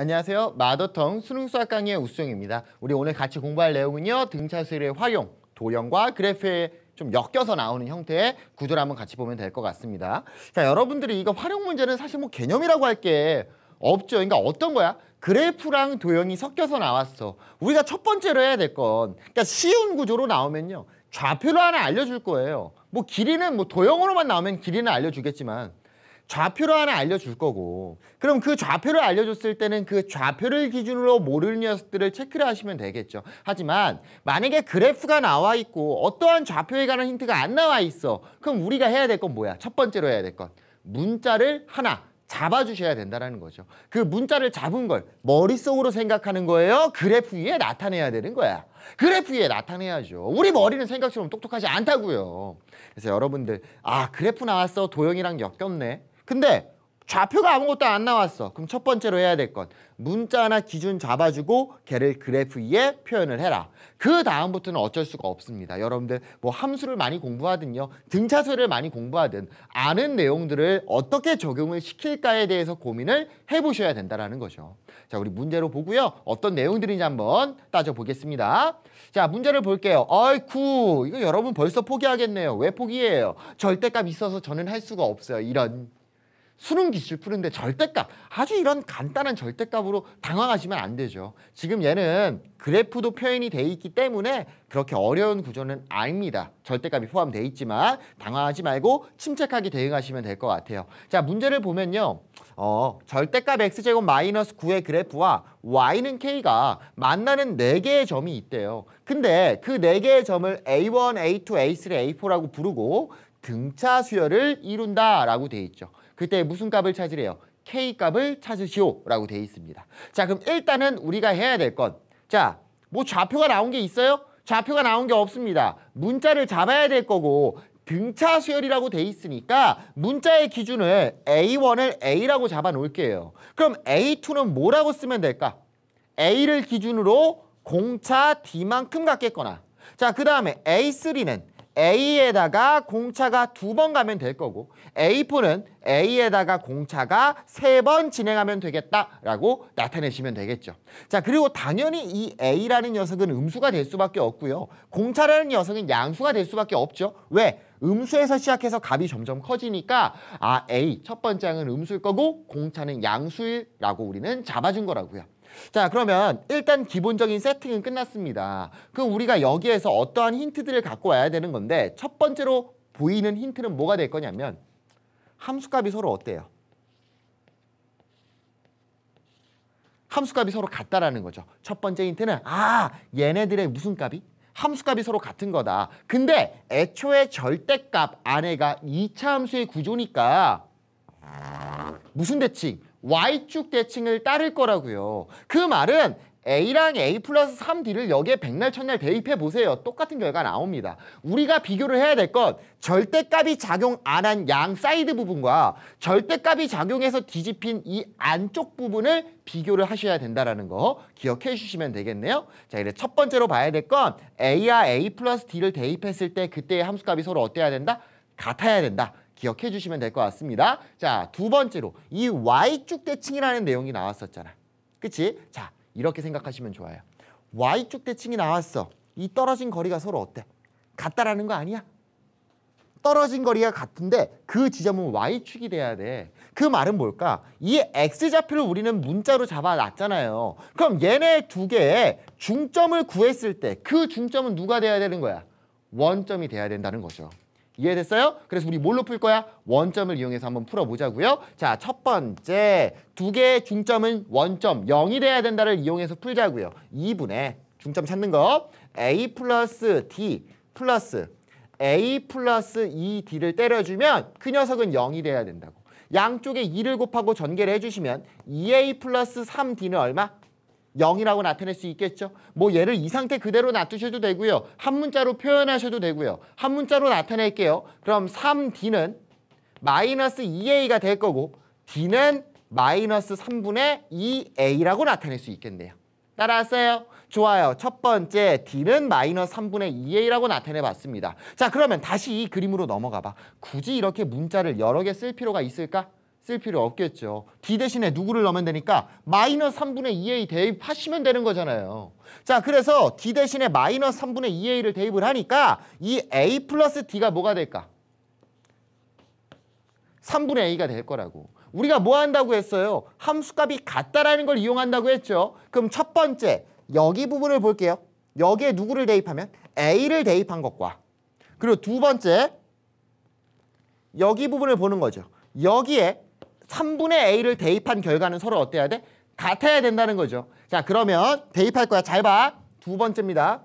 안녕하세요. 마더텅 수능 수학 강의 의 우수영입니다. 우리 오늘 같이 공부할 내용은요. 등차수열의 활용, 도형과 그래프에좀 엮여서 나오는 형태의 구조를 한번 같이 보면 될 것 같습니다. 자, 여러분들이 이거 활용 문제는 사실 뭐 개념이라고 할 게 없죠. 그러니까 어떤 거야? 그래프랑 도형이 섞여서 나왔어. 우리가 첫 번째로 해야 될 건 그러니까 쉬운 구조로 나오면요. 좌표를 하나 알려줄 거예요. 뭐 길이는 뭐 도형으로만 나오면 길이는 알려주겠지만 좌표를 하나 알려줄 거고 그럼 그 좌표를 알려줬을 때는 그 좌표를 기준으로 모르는 녀석들을 체크를 하시면 되겠죠 하지만 만약에 그래프가 나와 있고 어떠한 좌표에 관한 힌트가 안 나와 있어 그럼 우리가 해야 될 건 뭐야 첫 번째로 해야 될 건 문자를 하나 잡아주셔야 된다는 거죠 그 문자를 잡은 걸 머릿속으로 생각하는 거예요 그래프 위에 나타내야 되는 거야 그래프 위에 나타내야죠 우리 머리는 생각처럼 똑똑하지 않다고요 그래서 여러분들 아 그래프 나왔어 도영이랑 엮였네 근데 좌표가 아무것도 안 나왔어. 그럼 첫 번째로 해야 될 건 문자나 기준 잡아주고 걔를 그래프 위에 표현을 해라. 그 다음부터는 어쩔 수가 없습니다. 여러분들 뭐 함수를 많이 공부하든요. 등차수를 많이 공부하든 아는 내용들을 어떻게 적용을 시킬까에 대해서 고민을 해보셔야 된다는 거죠. 자, 우리 문제로 보고요. 어떤 내용들인지 한번 따져보겠습니다. 자, 문제를 볼게요. 아이쿠, 이거 여러분 벌써 포기하겠네요. 왜 포기해요? 절대값 있어서 저는 할 수가 없어요. 이런. 수능 기출 푸는데 절대값 아주 이런 간단한 절대값으로 당황하시면 안 되죠. 지금 얘는 그래프도 표현이 돼 있기 때문에 그렇게 어려운 구조는 아닙니다. 절대값이 포함돼 있지만 당황하지 말고 침착하게 대응하시면 될 것 같아요. 자 문제를 보면요. 어, 절대값 x제곱 마이너스 9의 그래프와 y는 k가 만나는 네개의 점이 있대요. 근데 그 네개의 점을 a1, a2, a3, a4라고 부르고 등차 수열을 이룬다라고 돼 있죠. 그때 무슨 값을 찾으래요? K값을 찾으시오 라고 돼 있습니다. 자 그럼 일단은 우리가 해야 될 건자뭐 좌표가 나온 게 있어요? 좌표가 나온 게 없습니다. 문자를 잡아야 될 거고 등차 수열이라고 돼 있으니까 문자의 기준을 A1을 A라고 잡아 놓을게요. 그럼 A2는 뭐라고 쓰면 될까? A를 기준으로 공차 D만큼 같겠거나 자그 다음에 A3는 A에다가 공차가 두 번 가면 될 거고 A4는 A에다가 공차가 세 번 진행하면 되겠다라고 나타내시면 되겠죠. 자 그리고 당연히 이 A라는 녀석은 음수가 될 수밖에 없고요. 공차라는 녀석은 양수가 될 수밖에 없죠. 왜? 음수에서 시작해서 갑이 점점 커지니까 아 A 첫 번째 항은 음수일 거고 공차는 양수일라고 우리는 잡아준 거라고요. 자 그러면 일단 기본적인 세팅은 끝났습니다. 그럼 우리가 여기에서 어떠한 힌트들을 갖고 와야 되는 건데 첫 번째로 보이는 힌트는 뭐가 될 거냐면 함수값이 서로 어때요? 함수값이 서로 같다라는 거죠. 첫 번째 힌트는 아 얘네들의 무슨 값이? 함수값이 서로 같은 거다. 근데 애초에 절대값 안에가 이차 함수의 구조니까 무슨 대칭? Y축 대칭을 따를 거라고요. 그 말은 A랑 A 플러스 3D를 여기에 백날 천날 대입해 보세요. 똑같은 결과 나옵니다. 우리가 비교를 해야 될 건 절대값이 작용 안 한 양 사이드 부분과 절대값이 작용해서 뒤집힌 이 안쪽 부분을 비교를 하셔야 된다라는 거 기억해 주시면 되겠네요. 자, 이제 첫 번째로 봐야 될 건 A와 A 플러스 D를 대입했을 때 그때의 함수값이 서로 어때야 된다? 같아야 된다. 기억해 주시면 될 것 같습니다. 자, 두 번째로 이 Y축 대칭이라는 내용이 나왔었잖아. 그치? 자, 이렇게 생각하시면 좋아요. Y축 대칭이 나왔어. 이 떨어진 거리가 서로 어때? 같다라는 거 아니야? 떨어진 거리가 같은데 그 지점은 y축이 돼야 돼. 그 말은 뭘까? 이 x좌표를 우리는 문자로 잡아놨잖아요. 그럼 얘네 두 개의 중점을 구했을 때 그 중점은 누가 돼야 되는 거야? 원점이 돼야 된다는 거죠. 이해됐어요? 그래서 우리 뭘로 풀 거야? 원점을 이용해서 한번 풀어보자고요. 자, 첫 번째 두 개의 중점은 원점 영이 돼야 된다를 이용해서 풀자고요. 이분의 중점 찾는 거 a 플러스 d 플러스 a 플러스 e d 를 때려주면 그 녀석은 영이 돼야 된다고. 양쪽에 이를 곱하고 전개를 해주시면 2a e 플러스 3d는 얼마? 0이라고 나타낼 수 있겠죠. 뭐 얘를 이 상태 그대로 놔두셔도 되고요. 한 문자로 표현하셔도 되고요. 한 문자로 나타낼게요. 그럼 3D는 마이너스 2A가 될 거고 D는 마이너스 3분의 2A라고 나타낼 수 있겠네요. 따라하세요 좋아요. 첫 번째 D는 마이너스 3분의 2A라고 나타내봤습니다. 자 그러면 다시 이 그림으로 넘어가 봐. 굳이 이렇게 문자를 여러 개 쓸 필요가 있을까? 쓸 필요 없겠죠. d 대신에 누구를 넣으면 되니까 마이너스 3분의 2a 대입하시면 되는 거잖아요. 자 그래서 d 대신에 마이너스 3분의 2a를 대입을 하니까 이 a 플러스 d가 뭐가 될까? 3분의 a가 될 거라고. 우리가 뭐 한다고 했어요? 함수값이 같다라는 걸 이용한다고 했죠. 그럼 첫 번째 여기 부분을 볼게요. 여기에 누구를 대입하면? a를 대입한 것과 그리고 두 번째 여기 부분을 보는 거죠. 여기에 3분의 A를 대입한 결과는 서로 어때야 돼? 같아야 된다는 거죠. 자, 그러면 대입할 거야. 잘 봐. 두 번째입니다.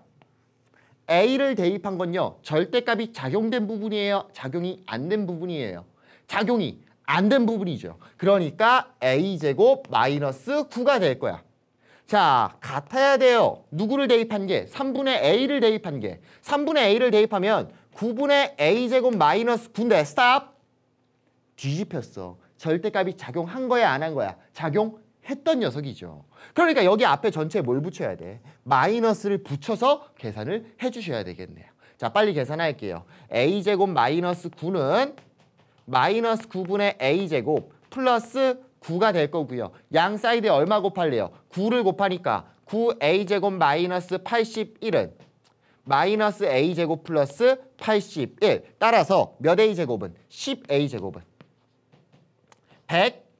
A를 대입한 건요. 절대값이 작용된 부분이에요. 작용이 안 된 부분이에요. 작용이 안 된 부분이죠. 그러니까 A제곱 마이너스 9가 될 거야. 자, 같아야 돼요. 누구를 대입한 게? 3분의 A를 대입한 게. 3분의 A를 대입하면 9분의 A제곱 마이너스 9인데 스탑! 뒤집혔어. 절대값이 작용한 거야 안 한 거야? 작용했던 녀석이죠. 그러니까 여기 앞에 전체에 뭘 붙여야 돼? 마이너스를 붙여서 계산을 해주셔야 되겠네요. 자 빨리 계산할게요. a제곱 마이너스 9는 마이너스 9분의 a제곱 플러스 9가 될 거고요. 양 사이드에 얼마 곱할래요? 9를 곱하니까 9a제곱 마이너스 81은 마이너스 a제곱 플러스 81 따라서 몇 a제곱은? 10a제곱은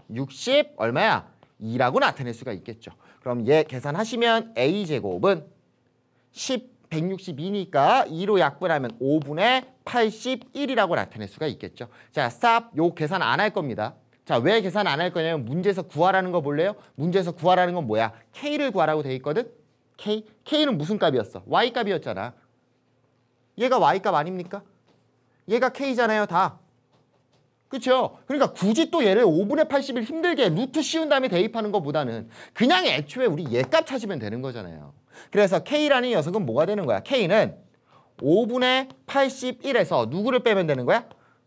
160 얼마야? 2라고 나타낼 수가 있겠죠. 그럼 얘 계산하시면 A제곱은 10, 162니까 2로 약분하면 5분의 81이라고 나타낼 수가 있겠죠. 자, 쌉, 요 계산 안 할 겁니다. 자, 왜 계산 안 할 거냐면 문제에서 구하라는 거 볼래요? 문제에서 구하라는 건 뭐야? K를 구하라고 돼 있거든? K? K는 무슨 값이었어? Y값이었잖아. 얘가 Y값 아닙니까? 얘가 K잖아요, 다. 그렇죠? 그러니까 굳이 또 얘를 5분의 80을 힘들게 루트 씌운 다음에 대입하는 것보다는 그냥 애초에 우리 얘값 찾으면 되는 거잖아요. 그래서 K라는 녀석은 뭐가 되는 거야? K는 5분의 81에서 누구를 빼면 되는 거야?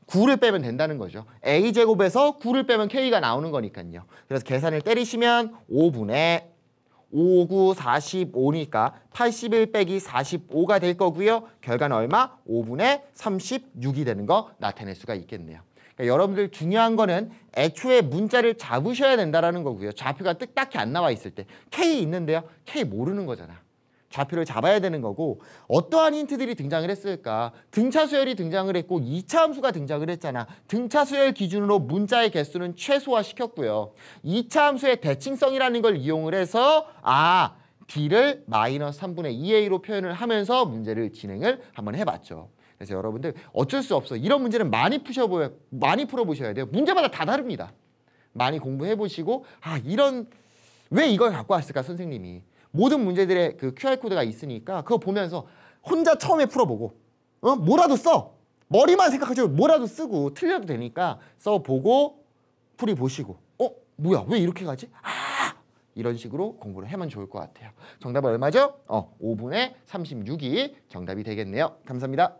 9를 빼면 된다는 거죠. A제곱에서 9를 빼면 K가 나오는 거니까요. 그래서 계산을 때리시면 5분의 5, 9, 45니까 81 빼기 45가 될 거고요. 결과는 얼마? 5분의 36이 되는 거 나타낼 수가 있겠네요. 그러니까 여러분들 중요한 거는 애초에 문자를 잡으셔야 된다라는 거고요. 좌표가 뜻딱히 안 나와 있을 때 K 있는데요. K 모르는 거잖아. 좌표를 잡아야 되는 거고 어떠한 힌트들이 등장을 했을까? 등차수열이 등장을 했고 이차 함수가 등장을 했잖아. 등차수열 기준으로 문자의 개수는 최소화시켰고요. 이차 함수의 대칭성이라는 걸 이용을 해서 아, D를 마이너스 3분의 2A로 표현을 하면서 문제를 진행을 한번 해봤죠. 그래서 여러분들 어쩔 수 없어. 이런 문제는 많이 푸셔 보여 많이 풀어 보셔야 돼요. 문제마다 다 다릅니다. 많이 공부해 보시고 아 이런 왜 이걸 갖고 왔을까 선생님이 모든 문제들의 그 QR 코드가 있으니까 그거 보면서 혼자 처음에 풀어보고 어 뭐라도 써 머리만 생각하지 뭐라도 쓰고 틀려도 되니까 써보고 풀이 보시고 어 뭐야 왜 이렇게 가지 아 이런 식으로 공부를 하면 좋을 것 같아요 정답은 얼마죠? 어 5분의 36이 정답이 되겠네요 감사합니다